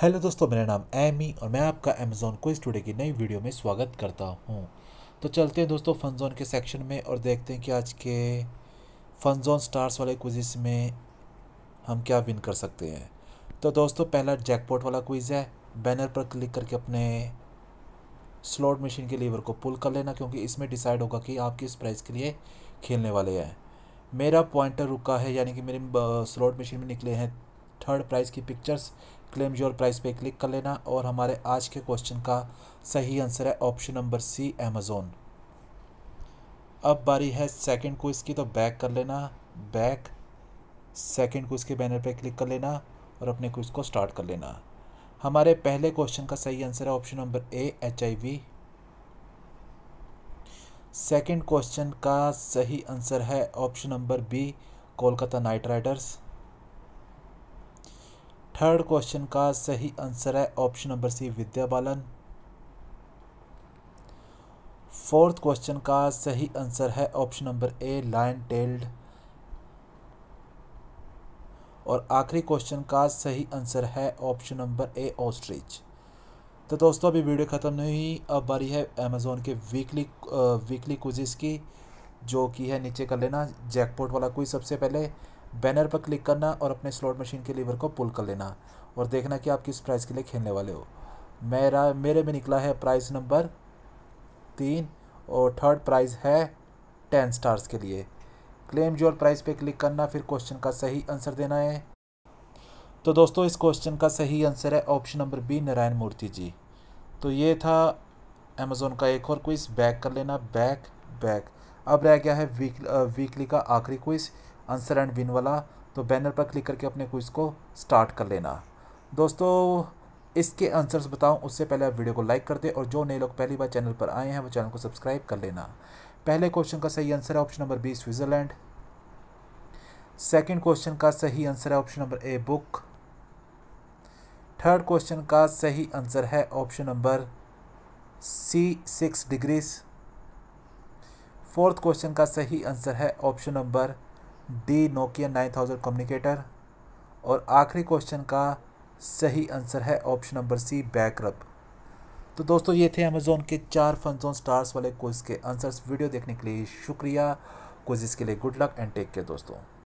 hello दोस्तों मेरा नाम एमी और मैं आपका अमेजोन को टुडे की नई वीडियो में स्वागत करता हूं तो चलते हैं दोस्तों फन जोन के सेक्शन में और देखते हैं कि आज के फन जोन स्टार्स वाले क्विज़ में हम क्या विन कर सकते हैं तो दोस्तों पहला जैकपॉट वाला क्विज़ है बैनर पर क्लिक करके अपने स्लॉट मशीन के लीवर को पुल कर लेना क्योंकि इसमें डिसाइड होगा कि आप किस प्राइज़ के लिए खेलने वाले हैं मेरा पॉइंटर रुका है यानी कि मेरे स्लॉट मशीन में निकले हैं थर्ड प्राइज़ की पिक्चर्स क्लेम योर प्राइस पे क्लिक कर लेना और हमारे आज के क्वेश्चन का सही आंसर है ऑप्शन नंबर सी अमेज़ोन अब बारी है सेकंड क्विज की तो बैक कर लेना बैक सेकंड क्विज के बैनर पे क्लिक कर लेना और अपने क्विज को स्टार्ट कर लेना हमारे पहले क्वेश्चन का सही आंसर है option number A H I V second question का सही आंसर है option number B Kolkata Knight Riders third question का सही आंसर है option number C Vidya Balan fourth question का सही आंसर है option number A lion tailed और आखिरी क्वेश्चन का सही आंसर है ऑप्शन नंबर ए ऑस्ट्रिच तो दोस्तों अभी वीडियो ख़त्म नहीं हुई अब बारी है अमेज़ोन के वीकली वीकली क्विज़ की जो कि है नीचे कर लेना जैकपॉट वाला कोई सबसे पहले बैनर पर क्लिक करना और अपने स्लॉट मशीन के लीवर को पुल कर लेना और देखना कि आप किस प्राइस के लिए खेलने वाले हो मेरा मेरे में निकला है प्राइस नंबर तीन और थर्ड प्राइज़ है टेन स्टार्स के लिए क्लेम योर प्राइस पे क्लिक करना फिर क्वेश्चन का सही आंसर देना है तो दोस्तों इस क्वेश्चन का सही आंसर है option number B Narayan Murthy ji तो ये था अमेज़ोन का एक और क्विज़ बैक कर लेना बैक बैक अब रह गया है वीक वीकली का आखिरी क्विज़ आंसर एंड विन वाला तो बैनर पर क्लिक करके अपने क्विज़ को स्टार्ट कर लेना दोस्तों इसके आंसर्स बताऊं उससे पहले आप वीडियो को लाइक कर दें और जो नए लोग पहली बार चैनल पर आए हैं वो चैनल को सब्सक्राइब कर लेना पहले क्वेश्चन का सही आंसर है option number B Switzerland second question का सही आंसर है option number A book third question का सही आंसर है option number C six degrees fourth question का सही आंसर है option number D Nokia nine thousand communicator और आखिरी क्वेश्चन का सही आंसर है ऑप्शन नंबर सी बैकरब तो दोस्तों ये थे अमेज़ोन के चार फन स्टार्स वाले क्विज़ के आंसर्स वीडियो देखने के लिए शुक्रिया क्विज़ के लिए good luck and take care दोस्तों